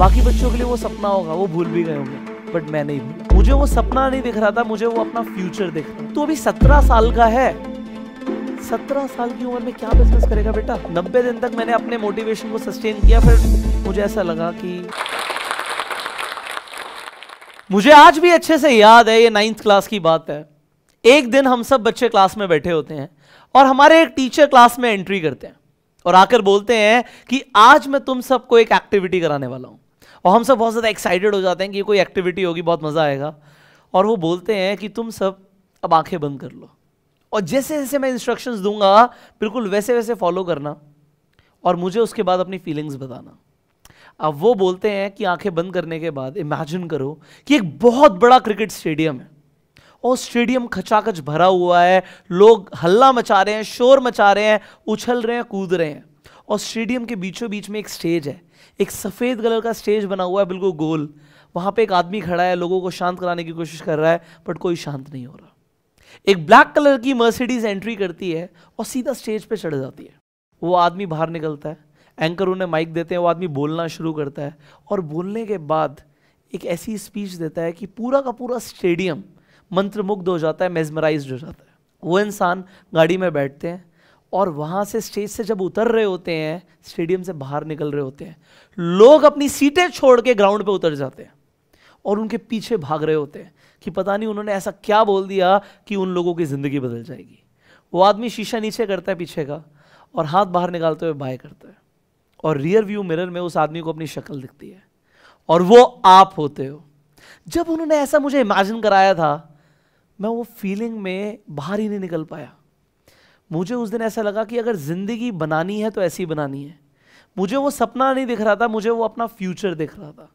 बाकी बच्चों के लिए वो सपना होगा वो भूल भी गए होंगे बट मैं नहीं भूल मुझे वो सपना नहीं दिख रहा था मुझे वो अपना फ्यूचर दिख रहा तो अभी सत्रह साल का है सत्रह साल की उम्र में क्या बिजनेस करेगा बेटा नब्बे दिन तक मैंने अपने मोटिवेशन को सस्टेन किया फिर मुझे ऐसा लगा कि मुझे आज भी अच्छे से याद है ये नाइन्थ क्लास की बात है एक दिन हम सब बच्चे क्लास में बैठे होते हैं और हमारे एक टीचर क्लास में एंट्री करते हैं और आकर बोलते हैं कि आज मैं तुम सबको एक एक्टिविटी कराने वाला हूं और हम सब बहुत ज़्यादा एक्साइटेड हो जाते हैं कि ये कोई एक्टिविटी होगी बहुत मज़ा आएगा और वो बोलते हैं कि तुम सब अब आंखें बंद कर लो और जैसे जैसे मैं इंस्ट्रक्शंस दूंगा बिल्कुल वैसे वैसे फॉलो करना और मुझे उसके बाद अपनी फीलिंग्स बताना अब वो बोलते हैं कि आंखें बंद करने के बाद इमेजिन करो कि एक बहुत बड़ा क्रिकेट स्टेडियम है और स्टेडियम खचाखच भरा हुआ है लोग हल्ला मचा रहे हैं शोर मचा रहे हैं उछल रहे हैं कूद रहे हैं और स्टेडियम के बीचों बीच में एक स्टेज है एक सफ़ेद कलर का स्टेज बना हुआ है बिल्कुल गोल वहाँ पे एक आदमी खड़ा है लोगों को शांत कराने की कोशिश कर रहा है बट कोई शांत नहीं हो रहा एक ब्लैक कलर की मर्सिडीज एंट्री करती है और सीधा स्टेज पर चढ़ जाती है वो आदमी बाहर निकलता है एंकर उन्हें माइक देते हैं वो आदमी बोलना शुरू करता है और बोलने के बाद एक ऐसी स्पीच देता है कि पूरा का पूरा स्टेडियम मंत्रमुग्ध हो जाता है मेजमराइज हो जाता है वो इंसान गाड़ी में बैठते हैं और वहाँ से स्टेज से जब उतर रहे होते हैं स्टेडियम से बाहर निकल रहे होते हैं लोग अपनी सीटें छोड़ के ग्राउंड पे उतर जाते हैं और उनके पीछे भाग रहे होते हैं कि पता नहीं उन्होंने ऐसा क्या बोल दिया कि उन लोगों की ज़िंदगी बदल जाएगी वो आदमी शीशा नीचे करता है पीछे का और हाथ बाहर निकालते हुए बाय करता है और रियर व्यू मिरर में उस आदमी को अपनी शक्ल दिखती है और वो आप होते हो जब उन्होंने ऐसा मुझे इमेजिन कराया था मैं वो फीलिंग में बाहर ही नहीं निकल पाया मुझे उस दिन ऐसा लगा कि अगर ज़िंदगी बनानी है तो ऐसी बनानी है मुझे वो सपना नहीं दिख रहा था मुझे वो अपना फ्यूचर दिख रहा था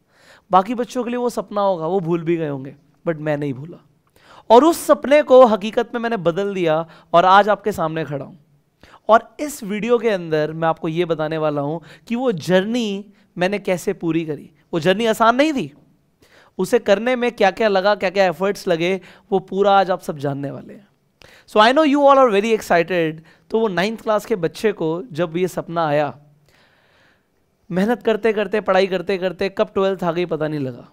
बाकी बच्चों के लिए वो सपना होगा वो भूल भी गए होंगे बट मैं नहीं भूला और उस सपने को हकीकत में मैंने बदल दिया और आज आपके सामने खड़ा हूँ और इस वीडियो के अंदर मैं आपको ये बताने वाला हूँ कि वो जर्नी मैंने कैसे पूरी करी वो जर्नी आसान नहीं थी उसे करने में क्या क्या लगा क्या क्या एफर्ट्स लगे वो पूरा आज आप सब जानने वाले हैं so I know you all are very excited तो वो नाइन्थ क्लास के बच्चे को जब ये सपना आया मेहनत करते करते पढ़ाई करते करते कब ट्वेल्थ आ गई पता नहीं लगा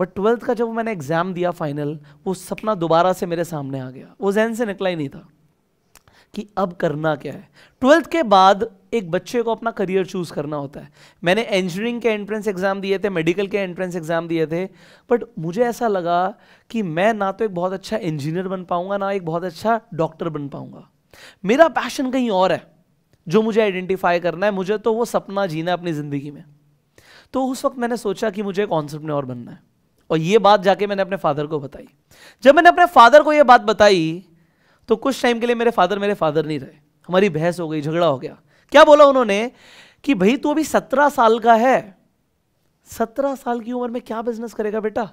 बट ट्वेल्थ का जब मैंने एग्ज़ाम दिया फाइनल वो सपना दोबारा से मेरे सामने आ गया वो जहन से निकला ही नहीं था कि अब करना क्या है ट्वेल्थ के बाद एक बच्चे को अपना करियर चूज़ करना होता है मैंने इंजीनियरिंग के एंट्रेंस एग्ज़ाम दिए थे मेडिकल के एंट्रेंस एग्ज़ाम दिए थे बट मुझे ऐसा लगा कि मैं ना तो एक बहुत अच्छा इंजीनियर बन पाऊंगा ना एक बहुत अच्छा डॉक्टर बन पाऊंगा मेरा पैशन कहीं और है जो मुझे आइडेंटिफाई करना है मुझे तो वो सपना जीना अपनी ज़िंदगी में तो उस वक्त मैंने सोचा कि मुझे एक ऑन्टरप्रेन्योर बनना है और ये बात जाके मैंने अपने फादर को बताई जब मैंने अपने फादर को ये बात बताई तो कुछ टाइम के लिए मेरे फादर मेरे फादर नहीं रहे हमारी बहस हो गई झगड़ा हो गया क्या बोला उन्होंने कि भाई तू अभी सत्रह साल का है सत्रह साल की उम्र में क्या बिजनेस करेगा बेटा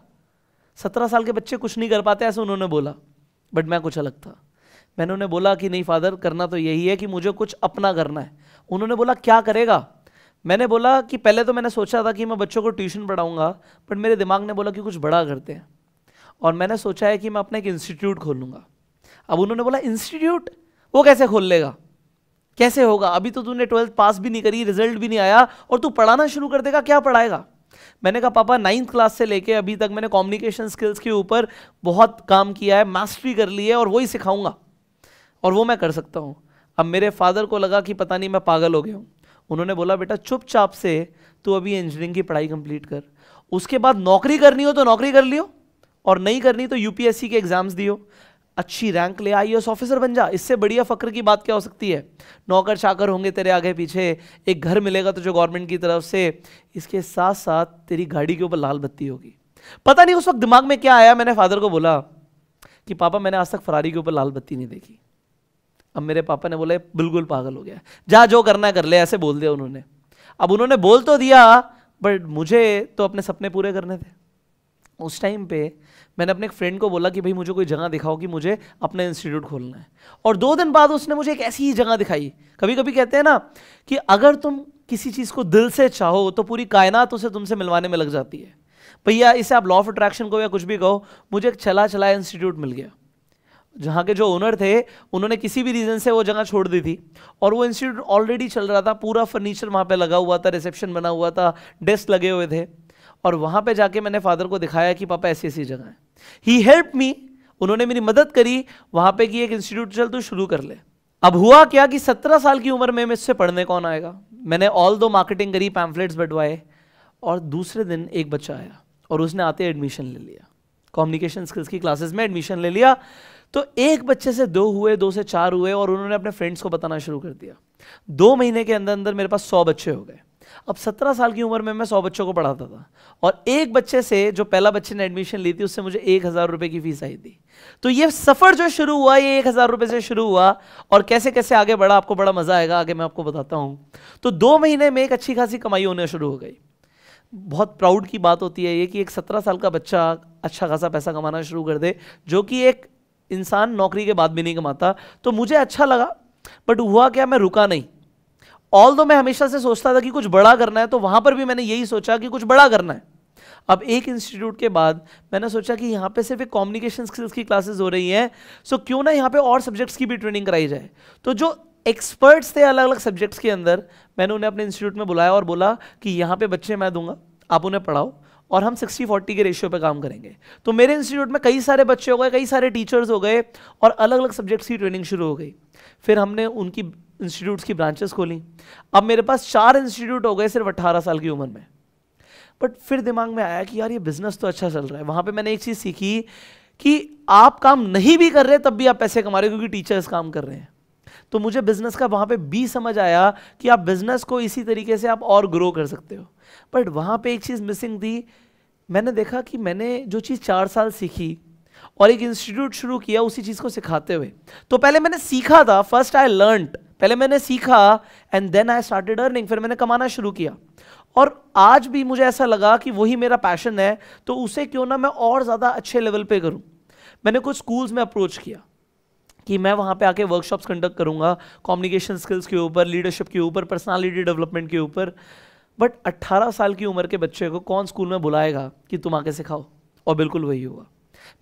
सत्रह साल के बच्चे कुछ नहीं कर पाते ऐसे उन्होंने बोला बट मैं कुछ अलग था मैंने उन्हें बोला कि नहीं फादर करना तो यही है कि मुझे कुछ अपना करना है उन्होंने बोला क्या करेगा मैंने बोला कि पहले तो मैंने सोचा था कि मैं बच्चों को ट्यूशन पढ़ाऊंगा बट मेरे दिमाग ने बोला कि कुछ बड़ा करते हैं और मैंने सोचा है कि मैं अपना एक इंस्टीट्यूट खोलूंगा अब उन्होंने बोला इंस्टीट्यूट वो कैसे खोल लेगा कैसे होगा अभी तो तूने ट्वेल्थ पास भी नहीं करी रिजल्ट भी नहीं आया और तू पढ़ाना शुरू कर देगा क्या पढ़ाएगा मैंने कहा पापा नाइन्थ क्लास से लेके अभी तक मैंने कम्युनिकेशन स्किल्स के ऊपर बहुत काम किया है मास्टरी कर ली है और वही सिखाऊंगा और वो मैं कर सकता हूँ अब मेरे फादर को लगा कि पता नहीं मैं पागल हो गया हूँ उन्होंने बोला बेटा चुपचाप से तू अभी इंजीनियरिंग की पढ़ाई कंप्लीट कर उसके बाद नौकरी करनी हो तो नौकरी कर लियो और नहीं करनी तो यूपीएससी के एग्ज़ाम्स दियो अच्छी रैंक ले आई ऑफिसर बन जा इससे बढ़िया फ़क्र की बात क्या हो सकती है नौकर चाकर होंगे तेरे आगे पीछे एक घर मिलेगा तो जो गवर्नमेंट की तरफ से इसके साथ साथ तेरी गाड़ी के ऊपर लाल बत्ती होगी पता नहीं उस वक्त दिमाग में क्या आया मैंने फादर को बोला कि पापा मैंने आज तक फरारी के ऊपर लाल बत्ती नहीं देखी अब मेरे पापा ने बोला बिल्कुल पागल हो गया जा जो करना कर ले ऐसे बोल दिया उन्होंने अब उन्होंने बोल तो दिया बट मुझे तो अपने सपने पूरे करने थे उस टाइम पे मैंने अपने एक फ्रेंड को बोला कि भाई मुझे कोई जगह दिखाओ कि मुझे अपना इंस्टीट्यूट खोलना है और दो दिन बाद उसने मुझे एक ऐसी ही जगह दिखाई कभी कभी कहते हैं ना कि अगर तुम किसी चीज़ को दिल से चाहो तो पूरी कायनात उसे तुमसे मिलवाने में लग जाती है भैया इसे आप लॉ ऑफ अट्रैक्शन को या कुछ भी कहो मुझे एक चला चलाया इंस्टीट्यूट मिल गया जहाँ के जो ओनर थे उन्होंने किसी भी रीज़न से वो जगह छोड़ दी थी और वो इंस्टीट्यूट ऑलरेडी चल रहा था पूरा फर्नीचर वहाँ पे लगा हुआ था रिसेप्शन बना हुआ था डेस्क लगे हुए थे और वहां पे जाके मैंने फादर को दिखाया कि पापा ऐसी ऐसी जगह है ही हेल्प मी उन्होंने मेरी मदद करी वहां पे कि एक इंस्टीट्यूट चल तू शुरू कर ले अब हुआ क्या कि सत्रह साल की उम्र में इससे पढ़ने कौन आएगा मैंने ऑल दो मार्केटिंग करी पैम्फलेट्स बटवाए और दूसरे दिन एक बच्चा आया और उसने आते एडमिशन ले लिया कम्युनिकेशन स्किल्स की क्लासेस में एडमिशन ले लिया तो एक बच्चे से दो हुए दो से चार हुए और उन्होंने अपने फ्रेंड्स को बताना शुरू कर दिया दो महीने के अंदर अंदर मेरे पास सौ बच्चे हो गए अब सत्रह साल की उम्र में मैं सौ बच्चों को पढ़ाता था और एक बच्चे से जो पहला बच्चे ने एडमिशन ली थी उससे मुझे एक हज़ार रुपये की फीस आई थी तो ये सफ़र जो शुरू हुआ ये एक हज़ार रुपये से शुरू हुआ और कैसे कैसे आगे बढ़ा आपको बड़ा मज़ा आएगा आगे मैं आपको बताता हूँ तो दो महीने में एक अच्छी खासी कमाई होने शुरू हो गई बहुत प्राउड की बात होती है ये कि एक सत्रह साल का बच्चा अच्छा खासा पैसा कमाना शुरू कर दे जो कि एक इंसान नौकरी के बाद भी नहीं कमाता तो मुझे अच्छा लगा बट हुआ क्या मैं रुका नहीं ऑल दो मैं हमेशा से सोचता था कि कुछ बड़ा करना है तो वहाँ पर भी मैंने यही सोचा कि कुछ बड़ा करना है अब एक इंस्टीट्यूट के बाद मैंने सोचा कि यहाँ पे सिर्फ एक कम्युनिकेशन स्किल्स की क्लासेस हो रही हैं सो so क्यों ना यहाँ पे और सब्जेक्ट्स की भी ट्रेनिंग कराई जाए तो जो एक्सपर्ट्स थे अलग अलग सब्जेक्ट्स के अंदर मैंने उन्हें अपने इंस्टीट्यूट में बुलाया और बोला कि यहाँ पर बच्चे मैं दूंगा आप उन्हें पढ़ाओ और हम 60 40 के रेशियो पे काम करेंगे तो मेरे इंस्टीट्यूट में कई सारे बच्चे हो गए कई सारे टीचर्स हो गए और अलग अलग सब्जेक्ट्स की ट्रेनिंग शुरू हो गई फिर हमने उनकी इंस्टीट्यूट्स की ब्रांचेस खोली अब मेरे पास चार इंस्टीट्यूट हो गए सिर्फ अट्ठारह साल की उम्र में बट फिर दिमाग में आया कि यार ये बिजनेस तो अच्छा चल रहा है वहाँ पे मैंने एक चीज़ सीखी कि आप काम नहीं भी कर रहे तब भी आप पैसे कमा रहे हो क्योंकि टीचर्स काम कर रहे हैं तो मुझे बिजनेस का वहाँ पे भी समझ आया कि आप बिजनेस को इसी तरीके से आप और ग्रो कर सकते हो बट वहाँ पे एक चीज़ मिसिंग थी मैंने देखा कि मैंने जो चीज़ चार साल सीखी और एक इंस्टीट्यूट शुरू किया उसी चीज़ को सिखाते हुए तो पहले मैंने सीखा था फर्स्ट आई लर्न पहले मैंने सीखा and then I started earning फिर मैंने कमाना शुरू किया और आज भी मुझे ऐसा लगा कि वही मेरा पैशन है तो उसे क्यों ना मैं और ज़्यादा अच्छे लेवल पे करूं मैंने कुछ स्कूल्स में अप्रोच किया कि मैं वहां पे आके वर्कशॉप्स कंडक्ट करूंगा कम्युनिकेशन स्किल्स के ऊपर लीडरशिप के ऊपर पर्सनालिटी डेवलपमेंट के ऊपर बट 18 साल की उम्र के बच्चे को कौन स्कूल में बुलाएगा कि तुम आके सिखाओ और बिल्कुल वही होगा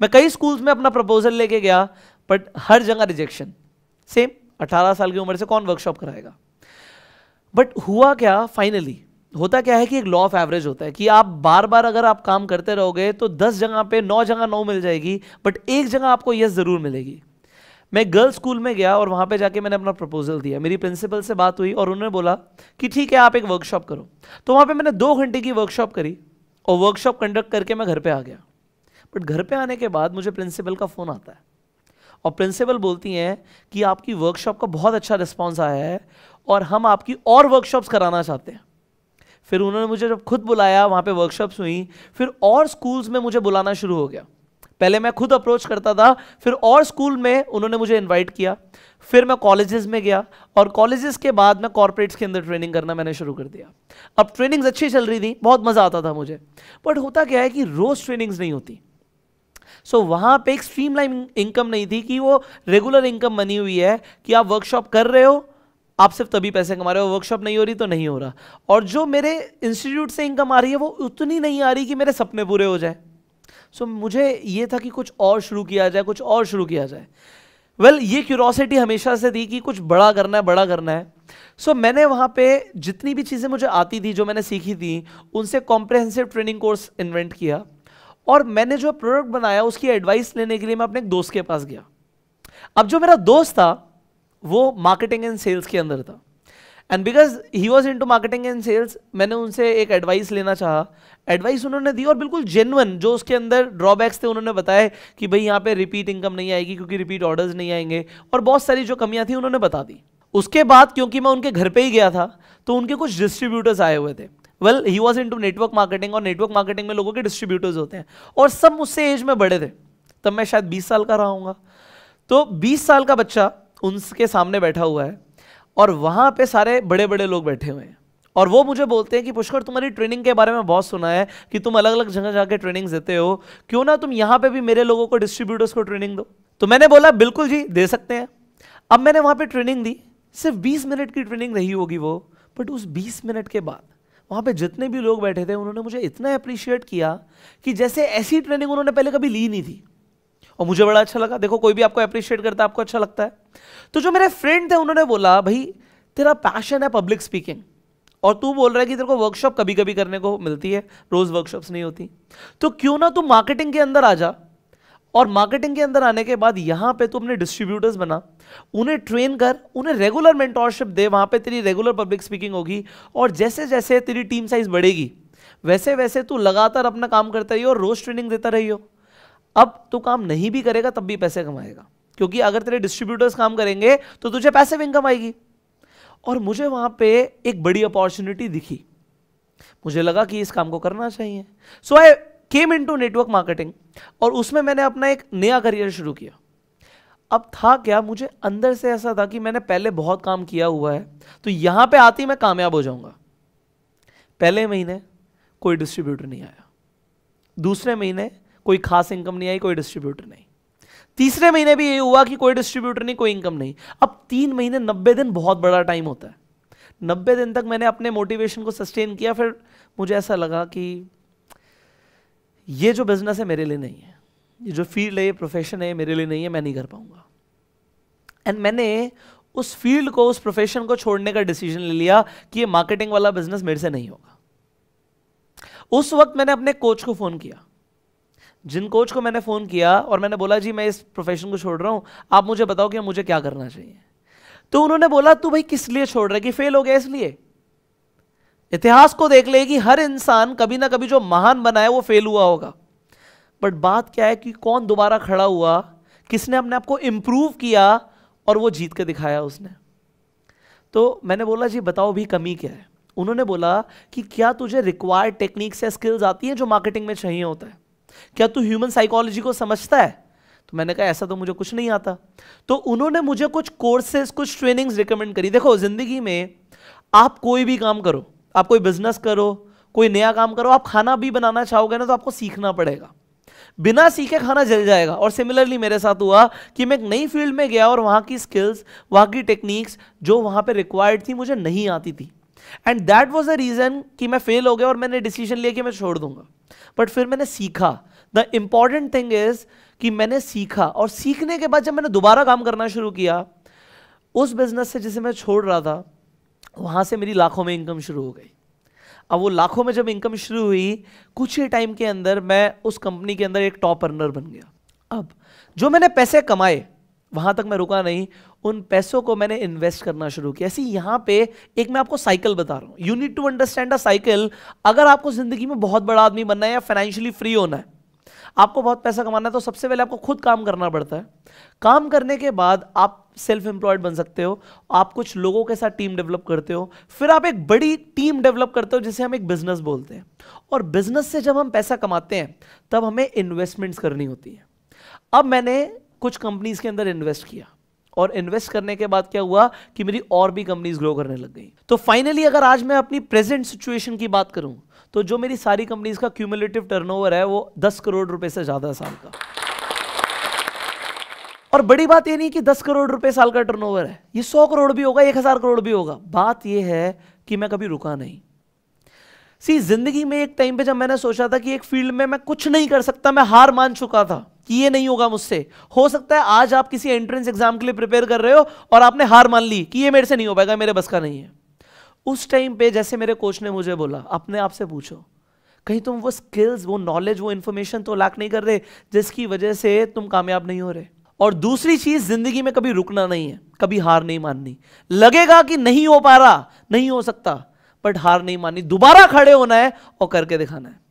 मैं कई स्कूल्स में अपना प्रपोजल लेके गया बट हर जगह रिजेक्शन सेम 18 साल की उम्र से कौन वर्कशॉप कराएगा बट हुआ क्या फाइनली होता क्या है कि एक लॉ ऑफ एवरेज होता है कि आप बार बार अगर आप काम करते रहोगे तो दस जगह पे नौ जगह नौ मिल जाएगी बट एक जगह आपको यस ज़रूर मिलेगी मैं गर्ल्स स्कूल में गया और वहां पे जाके मैंने अपना प्रपोजल दिया मेरी प्रिंसिपल से बात हुई और उन्होंने बोला कि ठीक है आप एक वर्कशॉप करो तो वहां पे मैंने दो घंटे की वर्कशॉप करी और वर्कशॉप कंडक्ट करके मैं घर पे आ गया बट घर पे आने के बाद मुझे प्रिंसिपल का फ़ोन आता है और प्रिंसिपल बोलती हैं कि आपकी वर्कशॉप का बहुत अच्छा रिस्पॉन्स आया है और हम आपकी और वर्कशॉप्स कराना चाहते हैं फिर उन्होंने मुझे जब खुद बुलाया वहाँ पे वर्कशॉप्स हुई फिर और स्कूल्स में मुझे बुलाना शुरू हो गया पहले मैं खुद अप्रोच करता था फिर और स्कूल में उन्होंने मुझे इनवाइट किया फिर मैं कॉलेजेस में गया और कॉलेजेस के बाद मैं कॉरपोरेट्स के अंदर ट्रेनिंग करना मैंने शुरू कर दिया अब ट्रेनिंग्स अच्छी चल रही थी बहुत मज़ा आता था मुझे बट होता क्या है कि रोज़ ट्रेनिंग्स नहीं होती सो so, वहां पे एक स्ट्रीम लाइन इनकम नहीं थी कि वो रेगुलर इनकम बनी हुई है कि आप वर्कशॉप कर रहे हो आप सिर्फ तभी पैसे कमा रहे हो वर्कशॉप नहीं हो रही तो नहीं हो रहा और जो मेरे इंस्टीट्यूट से इनकम आ रही है वो उतनी नहीं आ रही कि मेरे सपने पूरे हो जाए सो so, मुझे ये था कि कुछ और शुरू किया जाए कुछ और शुरू किया जाए वेल well, ये क्यूरोसिटी हमेशा से थी कि कुछ बड़ा करना है बड़ा करना है सो so, मैंने वहाँ पे जितनी भी चीज़ें मुझे आती थी जो मैंने सीखी थी उनसे कॉम्प्रहेंसिव ट्रेनिंग कोर्स इन्वेंट किया और मैंने जो प्रोडक्ट बनाया उसकी एडवाइस लेने के लिए मैं अपने एक दोस्त के पास गया अब जो मेरा दोस्त था वो मार्केटिंग एंड सेल्स के अंदर था and because he was into marketing and sales मैंने उनसे एक एडवाइस लेना चाहा एडवाइस उन्होंने दी और बिल्कुल जेनवन जो उसके अंदर ड्रॉबैक्स थे उन्होंने बताए कि भाई यहाँ पे रिपीट इनकम नहीं आएगी क्योंकि रिपीट ऑर्डर्स नहीं आएंगे और बहुत सारी जो कमियाँ थी उन्होंने बता दी उसके बाद क्योंकि मैं उनके घर पे ही गया था तो उनके कुछ डिस्ट्रीब्यूटर्स आए हुए थे well he was into network marketing और नेटवर्क मार्केटिंग में लोगों के डिस्ट्रीब्यूटर्स होते हैं और सब मुझसे एज में बड़े थे तब मैं शायद बीस साल का रहा हूँ तो बीस साल का बच्चा उनके सामने बैठा हुआ है और वहाँ पे सारे बड़े बड़े लोग बैठे हुए हैं और वो मुझे बोलते हैं कि पुष्कर तुम्हारी ट्रेनिंग के बारे में बहुत सुना है कि तुम अलग अलग जगह जाके ट्रेनिंग्स देते हो क्यों ना तुम यहाँ पे भी मेरे लोगों को डिस्ट्रीब्यूटर्स को ट्रेनिंग दो तो मैंने बोला बिल्कुल जी दे सकते हैं अब मैंने वहाँ पर ट्रेनिंग दी सिर्फ बीस मिनट की ट्रेनिंग रही होगी वो बट उस बीस मिनट के बाद वहाँ पे जितने भी लोग बैठे थे उन्होंने मुझे इतना अप्रिशिएट किया कि जैसे ऐसी ट्रेनिंग उन्होंने पहले कभी ली नहीं थी और मुझे बड़ा अच्छा लगा देखो कोई भी आपको अप्रिशिएट करता है आपको अच्छा लगता है तो जो मेरे फ्रेंड थे उन्होंने बोला भाई तेरा पैशन है पब्लिक स्पीकिंग और तू बोल रहा है कि तेरे को वर्कशॉप कभी कभी करने को मिलती है रोज़ वर्कशॉप्स नहीं होती तो क्यों ना तू मार्केटिंग के अंदर आ जा और मार्केटिंग के अंदर आने के बाद यहां पे तू अपने डिस्ट्रीब्यूटर्स बना उन्हें ट्रेन कर उन्हें रेगुलर मेंटोरशिप दे वहां पे तेरी रेगुलर पब्लिक स्पीकिंग होगी और जैसे जैसे तेरी टीम साइज बढ़ेगी वैसे वैसे तू लगातार अपना काम करता रही हो रोज ट्रेनिंग देता रही हो अब तू काम नहीं भी करेगा तब भी पैसे कमाएगा क्योंकि अगर तेरे डिस्ट्रीब्यूटर्स काम करेंगे तो तुझे पैसे भी इनकम आएगी और मुझे वहां पे एक बड़ी अपॉर्चुनिटी दिखी मुझे लगा कि इस काम को करना चाहिए so I came to network marketing और उसमें मैंने अपना एक नया करियर शुरू किया अब था क्या मुझे अंदर से ऐसा था कि मैंने पहले बहुत काम किया हुआ है तो यहां पे आती मैं कामयाब हो जाऊंगा पहले महीने कोई डिस्ट्रीब्यूटर नहीं आया दूसरे महीने कोई खास इनकम नहीं आई कोई डिस्ट्रीब्यूटर नहीं तीसरे महीने भी ये हुआ कि कोई डिस्ट्रीब्यूटर नहीं कोई इनकम नहीं अब तीन महीने नब्बे दिन बहुत बड़ा टाइम होता है नब्बे दिन तक मैंने अपने मोटिवेशन को सस्टेन किया फिर मुझे ऐसा लगा कि ये जो बिजनेस है मेरे लिए नहीं है ये जो फील्ड है ये प्रोफेशन है मेरे लिए नहीं है मैं नहीं कर पाऊंगा एंड मैंने उस फील्ड को उस प्रोफेशन को छोड़ने का डिसीजन ले लिया कि ये मार्केटिंग वाला बिजनेस मेरे से नहीं होगा उस वक्त मैंने अपने कोच को फ़ोन किया जिन कोच को मैंने फ़ोन किया और मैंने बोला जी मैं इस प्रोफेशन को छोड़ रहा हूँ आप मुझे बताओ कि मुझे क्या करना चाहिए तो उन्होंने बोला तू भाई किस लिए छोड़ रहा है कि फेल हो गया इसलिए इतिहास को देख ले कि हर इंसान कभी ना कभी जो महान बना है वो फेल हुआ होगा बट बात क्या है कि कौन दोबारा खड़ा हुआ किसने अपने आप को इम्प्रूव किया और वो जीत के दिखाया उसने तो मैंने बोला जी बताओ भी कमी क्या है उन्होंने बोला कि क्या तुझे रिक्वायर्ड टेक्निक्स या स्किल्स आती हैं जो मार्केटिंग में चाहिए होता है क्या तू ह्यूमन साइकोलॉजी को समझता है तो मैंने कहा ऐसा तो मुझे कुछ नहीं आता तो उन्होंने मुझे कुछ कोर्सेज कुछ ट्रेनिंग्स रिकमेंड करी देखो ज़िंदगी में आप कोई भी काम करो आप कोई बिजनेस करो कोई नया काम करो आप खाना भी बनाना चाहोगे ना तो आपको सीखना पड़ेगा बिना सीखे खाना जल जाएगा और सिमिलरली मेरे साथ हुआ कि मैं एक नई फील्ड में गया और वहाँ की स्किल्स वहाँ की टेक्निक्स जो वहाँ पे रिक्वायर्ड थी मुझे नहीं आती थी and that was the reason कि मैं फेल हो गया और मैंने डिसीजन लिया कि मैं छोड़ दूंगा बट फिर मैंने सीखा द इम्पॉर्टेंट थिंग इज़ कि मैंने सीखा और सीखने के बाद जब मैंने दोबारा काम करना शुरू किया उस बिज़नेस से जिसे मैं छोड़ रहा था वहाँ से मेरी लाखों में इनकम शुरू हो गई अब वो लाखों में जब इनकम शुरू हुई कुछ ही टाइम के अंदर मैं उस कंपनी के अंदर एक टॉप अर्नर बन गया अब जो मैंने पैसे कमाए वहाँ तक मैं रुका नहीं उन पैसों को मैंने इन्वेस्ट करना शुरू किया ऐसी यहाँ पे एक मैं आपको साइकिल बता रहा हूँ you need to understand a cycle अगर आपको ज़िंदगी में बहुत बड़ा आदमी बनना है या फाइनेंशियली फ्री होना है आपको बहुत पैसा कमाना है तो सबसे पहले आपको खुद काम करना पड़ता है काम करने के बाद आप सेल्फ एम्प्लॉयड बन सकते हो आप कुछ लोगों के साथ टीम डेवलप करते हो फिर आप एक बड़ी टीम डेवलप करते हो जिसे हम एक बिजनेस बोलते हैं और बिजनेस से जब हम पैसा कमाते हैं तब हमें इन्वेस्टमेंट्स करनी होती है अब मैंने कुछ कंपनीज के अंदर इन्वेस्ट किया और इन्वेस्ट करने के बाद क्या हुआ कि मेरी और भी कंपनीज ग्रो करने लग गई तो फाइनली अगर आज मैं अपनी प्रेजेंट सिचुएशन की बात करूं तो जो मेरी सारी कंपनीज का क्यूमुलेटिव टर्नओवर है वो दस करोड़ रुपए से ज्यादा साल का और बड़ी बात ये नहीं कि दस करोड़ रुपए साल का टर्नओवर है ये सौ करोड़ भी होगा एक हजार करोड़ भी होगा बात यह है कि मैं कभी रुका नहीं सी जिंदगी में एक टाइम पे जब मैंने सोचा था कि एक फील्ड में मैं कुछ नहीं कर सकता मैं हार मान चुका था कि ये नहीं होगा मुझसे हो सकता है आज आप किसी एंट्रेंस एग्जाम के लिए प्रिपेयर कर रहे हो और आपने हार मान ली कि ये मेरे से नहीं हो पाएगा मेरे बस का नहीं है उस टाइम पे जैसे मेरे कोच ने मुझे बोला अपने आप से पूछो कहीं तुम वो स्किल्स वो नॉलेज वो इन्फॉर्मेशन तो लैक नहीं कर रहे जिसकी वजह से तुम कामयाब नहीं हो रहे और दूसरी चीज जिंदगी में कभी रुकना नहीं है कभी हार नहीं माननी लगेगा कि नहीं हो पा रहा नहीं हो सकता बट हार नहीं माननी दोबारा खड़े होना है और करके दिखाना है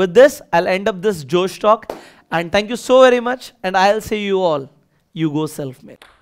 with this I end up this Josh talk And thank you so very much. And I'll see you all. You go self-made.